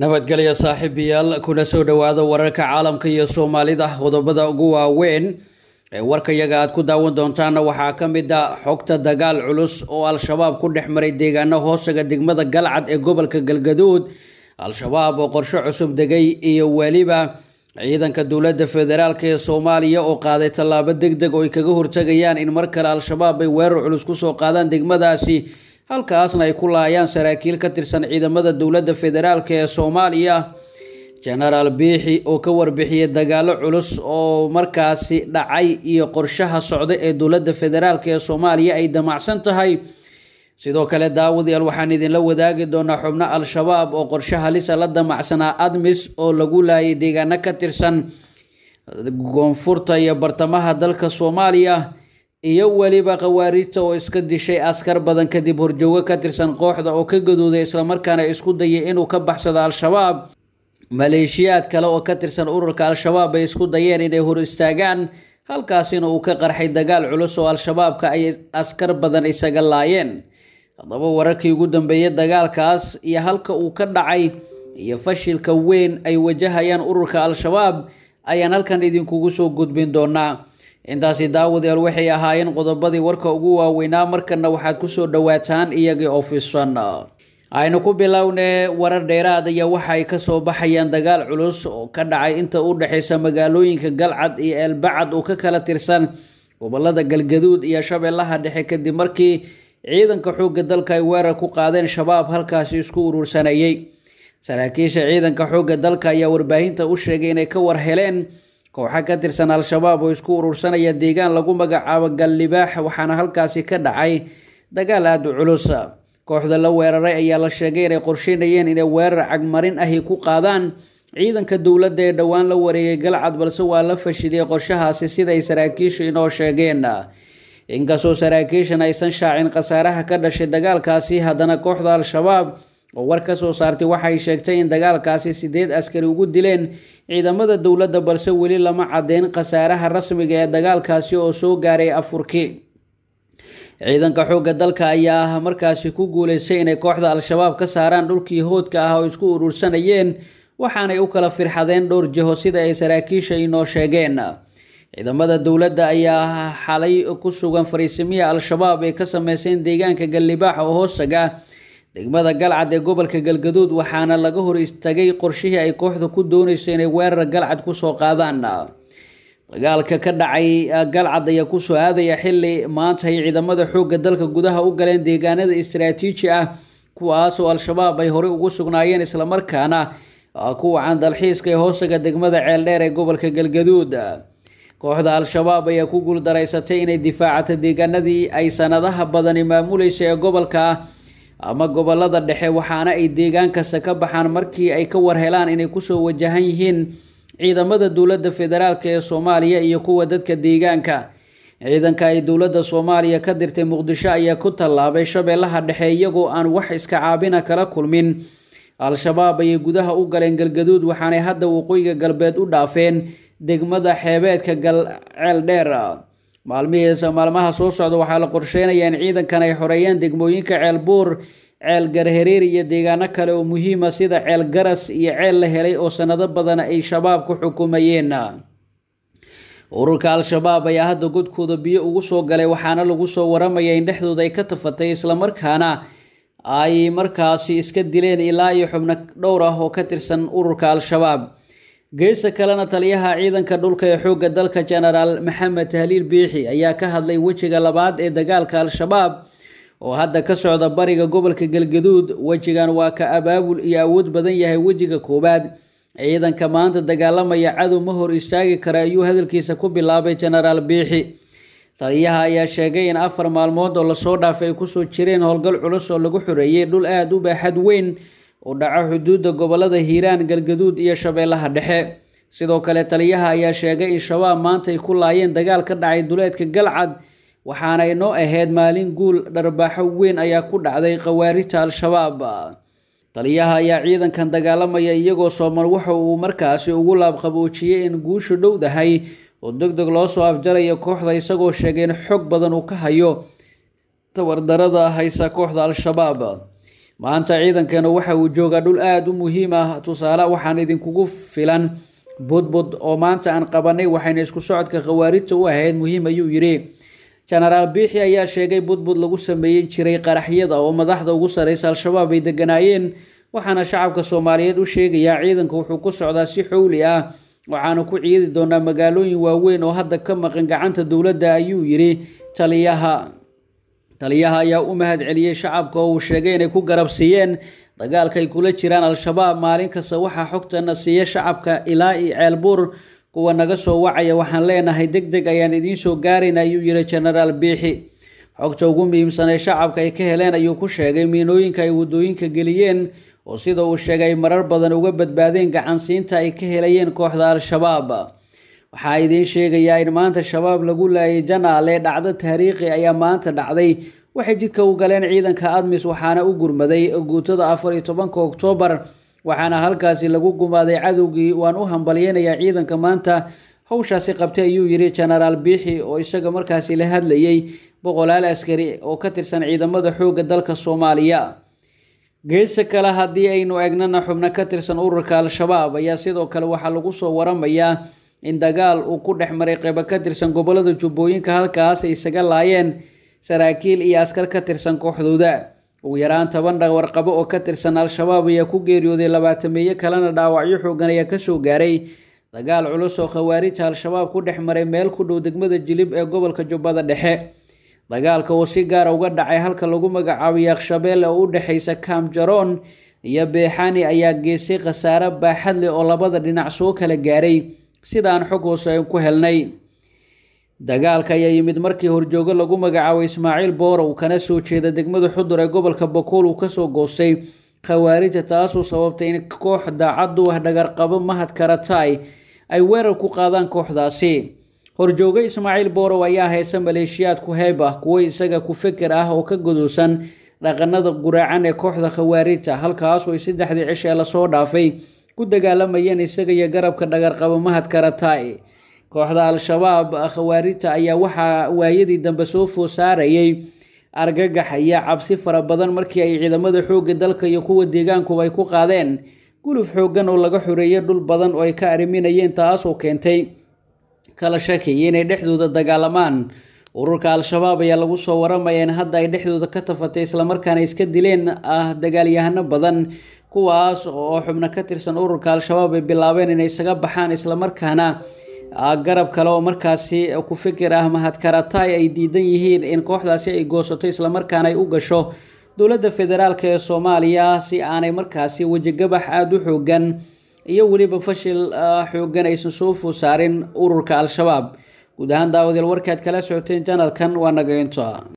nabadgelya saaxiibiyaal kuna soo dhowaada wararka caalamka iyo soomaalida qodobada ugu waaweyn ee warkayaga aad ku daawan doontaanna waxaa ka mid a ah xogta dagaal culus oo al-shabaab ku dhex maray deegaano hoosaga degmada galcad ee gobolka galgaduud al-shabaab oo qorsho cusub degay iyo weliba ciidanka dowladda federaalk ee soomaaliya oo qaaday tallaabo deg deg oo ay kaga hortegayaan in mar kale al-shabaab ay weerar culus kusoo qaadaan degmadaasi halkaasna ay ku laayaan saraakiil ka tirsan ciidamada dowladda federaalk ee soomaaliya genaraal biixi oo ka warbixiyey dagaalo culus oo markaasi dhacay iyo qorshaha socda ee dowladda federaalk ee soomaaliya ay damacsan tahay sidoo kale daawadayaal waxaan idinla wadaagi doonaa xubno al-shabaab oo qorshe halisa la damacsanaa admis oo lagu laayay deegaano ka tirsan goonfurta iyo bartamaha dalka soomaaliya iyo weliba khawaarijta oo iska dishay askar badan kadib horjoogo ka tirsan kooxda oo ka gadooday islamarkaana isku dayay inuu ka baxsado al-shabaab maleeshiyaad kale oo ka tirsan ururka al-shabaab ay isku dayeen inay hor istaagaan halkaasina uu ka qarxay dagaal culus oo al-shabaabka ay askar badan isaga laayeen haddaba wararkii ugu dambeeyey dagaalkaas iyo halka uu ka dhacay iyo fashilka weyn ay wajahayaan ururka al-shabaab ayaan halkan idinkugu soo gudbin doonaa intaasi daawadayaal waxay ahaayeen qodobadii warka ugu waaweynaa markana waxaad kusoo dhowaataan iyagii oo fidsan aynu ku bilowne warar dheeraad aya waxaay kasoo baxayaan dagaal culus oo ka dhacay inta u dhexaysa magaalooyinka galcad iyo eelbacad oo ka kala tirsan gobollada galgaduud iyo shabeellaha dhexe kadib markii ciidanka xoogga dalka ay weerar ku qaadeen shabaab halkaasi isku urursanayay saraakiisha ciidanka xoogga dalka ayaa warbaahinta u sheegay inay ka war heleen kooxo ka tirsan al-shabaab oo isku urursanaya deegaan lagu magacaabo gallibaax waxaana halkaasi ka dhacay dagaal aada u culus kooxda la weeraray ayaa la sheegay inay qorsheynayeen inay weerar cagmarin ahi ku qaadaan ciidanka dowladda ee dhowaan la wareegay galcad balse waa la fashiliyey qorshahaasi siday saraakiishu inoo sheegeen inkastoo saraakiishan aysan shaacin khasaaraha ka dhashay dagaalkaasi haddana kooxda al-shabaab oo war ka soo saartay waxay sheegtay in dagaalkaasi sideed askari ugu dileen ciidamada dowladda balse weli lama caddeyn khasaaraha rasmiga ee dagaalkaasi oo soo gaaray afurki ciidanka xoogga dalka ayaa ah markaasi ku guulaystay inay kooxda al-shabaab ka saaraan dhulkii hoodka ah oo isku urursanayeen waxaanay u kala firxadeen dhowr jiho sida ay saraakiisha inoo sheegeen ciidamada dowladda ayaa ah xalay ku sugan fariisimiya al-shabaab ee ka sameyseen deegaanka gallibaax oo hoostaga degmada galcad ee gobolka galgaduud waxaana laga hor istagay qorshihii ay kooxda ku dooneyso inay weerara galcad kusoo qaadaan dagaalka ka dhacay ah, galcad ayaa kusoo aadaya xili maanta ay ciidamada xoogga dalka gudaha u galeen deegaanada istaraatiiji ah kuwaasoo al-shabaab ay horey ugu sugnaayeen islamarkaana ah, kuwa candalxiiska ee hoosaga degmada ceeldheer ee gobolka galgaduud kooxda al-shabaab ayaa ku guuldareysatay inay difaacato deegaanadii ay sanadaha badani maamuleysay ee gobolka ama gobolada dhexe waxaana ay deegaan ka baxaan markii ay ka war helaan inay kusoo wajahan yihiin ciidamada dowladda federaalk ee soomaaliya iyo kuwa dadka deegaanka ciidanka ay dowladda soomaaliya ka dirtay muqdisho ayaa ku tallaabay shabeellaha dhexe iyagoo aan wax iska caabina kala kulmin al-shabaab ayay gudaha u galeen galgaduud waxaanay hadda waqooyiga galbeed u dhaafeen degmada xeebeedka galceel dheer maalmihii maalmaha soo socda waxaa la qorsheynayaa in ciidankan ay xoreeyaan degmooyinka ceelbuur buur ceel garahareer iyo deegaano kale oo muhiima ah sida ceel garas iyo ceel la helay oo sanado badan ay shabaab ku xukumayeen ururka al-shabaab ayaa hadda godkooda biyo ugu soo galay waxaana lagu soo waramaya in dhexdooda ay ka tafatay islamarkaana ay markaasi iska dileen ilaa iyo xubno dhowr ah oo ka tirsan ururka al-shabaab geesa kalena taliyaha ciidanka dhulka ee xoogga dalka jenaraal maxamed haliil biixi ayaa ka hadlay wejiga labaad ee dagaalka al-shabaab oo hadda ka socda bariga gobolka galgaduud wejigan waa ka abaabul iyo awood badan yahay wejiga koowaad ciidanka maanta dagaalamaya cadu ma hor istaagi kara ayuu hadalkiisa ku bilaabay jenaraal biixi taliyaha ayaa sheegay in afar maalmood oo lasoo dhaafay ay kusoo jireen howlgal culus oo lagu xoreeyey dhul aada u baaxad weyn uu dhaco xuduudda gobollada hiiraan galgaduud iyo shabeellaha dhexe sidoo kale taliyaha ayaa sheegay in shabaab maanta ku laayeen dagaal ka dhacay duleedka galcad waxaana inoo ahayd maalin guul dharbaaxo weyn ayaa ku dhacday khawaarita al-shabaab taliyaha ayaa ciidankan dagaalamaya iyagoo soomaal waxa uu markaasi ugu laabqaboojiyey in guushu dhowdahay oo deg deg loo soo afjaraya kooxda isagoo sheegay in xog badan uu ka hayo tawardarada haysa kooxda al-shabaab maanta ciidankeena waxa uu joogaa dhul aada u muhiim ah tusaale waxaan idinkugu filan budbud oo maanta aan qabanay waxayna isku socodka khawaarijta u ahayd muhiim ayuu yidhi jenaraal biixi ayaa sheegay budbud lagu sameeyin jiray qaraxyada oo madaxda ugu sareysa al-shabaab ay deganaayeen waxaana shacabka soomaaliyeed u sheegayaa ciidanka wuxuu ku socdaa si xowli ah waxaana ku ciidi doonaa magaalooyin waaweyn oo hadda ka maqan gacanta dowladda ayuu yidhi taliyaha taliyaha ayaa u mahad celiyey shacabka oo uu sheegay inay ku garab siiyeen dagaalkaay kula jiraan al-shabaab maalin kasta waxaa xogtana siiya shacabka ilaa iyo ceelbuur kuwa naga soo wacaya waxaan leenahay deg deg ayaan idiin soo gaarayna ayuu yidhi jenaraal biixi xogta ugu muhiimsan ee shacabka ay ka heleen ayuu ku sheegay miinooyinka ay wadooyinka geliyeen oo sida uu sheegay marar badan uga badbaadeen gacansiinta ay ka helayeen kooxda al-shabaab waxaa idiin sheegayaa in maanta shabaab lagu laayay janaale dhacdo taariikhi ayaa maanta dhacday waxay jidka u galeen ciidanka admis waxaana u gurmaday guutada afar iyo tobanka oktoobar waxaana halkaasi lagu gumaaday cadowgii waan u hambalyeynayaa ciidanka maanta hawshaasi qabtay ayuu yidhi jenaraal biixi oo isaga markaasi la hadlayay boqolaal askari oo ka tirsan ciidamada xoogga dalka soomaaliya geesa kale haddii aynu egnana xubno ka tirsan ururka al-shabaab ayaa sidoo kale waxaa lagu soo waramayaa in dagaal uu ku dhex maray qeybo ka tirsan gobolada jubbooyinka halkaas ay isaga laayeen saraakiil iyo askar ka tirsan kooxdooda ugu yaraan toban dhawarqabo oo ka tirsan al-shabaab ayaa ku geeriyooday labaatameeye kalena dhaawacyo xoogan ayaa kasoo gaaray dagaal culus oo khawaarija al-shabaab ku dhex maray meel ku dhow degmada jilib ee gobolka jubbada dhexe dagaalka uu si gaara ah uga dhacay halka lagu magacaabiyay akshabeelle oo u dhexaysa kaamjaroon iyo beexani ayaa geesay khasaare baaxad oo labada dhinac soo kala gaaray sidaan xog hooseyn ku helnay dagaalka ayaa yimid markii horjoogo lagu magacaabay ismaaciil boora uu kana soo jeeda degmada xudur ee gobolka bakool uu kasoo goostay khawaarija taasoo sababtay in koox daacadu ah dhagarqabo mahad karatay ay weerar ku qaadaan kooxdaasi horjoogo ismaaciil boorow ayaa haysa maleeshiyaadku heyb ah kuwo isaga ku feker ah oo ka goduusan dhaqanada guraacan ee kooxda khawaarijta halkaasoo saddexdii cish ee lasoo dhaafay ku dagaalamayeen isaga iyo garabka dhagarqabo mahad karatae kooxda al-shabaab khawaarijta ayaa waxaa waayadii dambe soo foosaarayay argagax iyo cabsi fara badan markii ay ciidamada xoogga dalka iyo kuwa deegaankuba ay ku qaadeen guluf xooggan oo laga xoreeyay dhul badan oo ay ka arriminayeen taasoo keentay kala shakiyo inay dhexdooda dagaalamaan ururka al-shabaab ayaa lagu soo in hadda ay dhexdooda ka tafatay islamarkaana iska dileen ah dagaalyahano badan kuwaas oo xubno ka tirsan ururka al-shabaab ay bilaabeen inay isaga baxaan islamarkaana ah, garab kale oo markaasi ku fikir ah mahadkaratay ay diidan yihiin in kooxdaasi ay goosato islamarkaana ay u gasho dowladda federaalk ee soomaaliya si aanay markaasi wejigabax aada u xoogan iyo weliba fashil ah, xoogan aysan soo fusaarin ururka al-shabaab guud ahaan daawadael warkaad kala socoteen janalkan waa nagaynto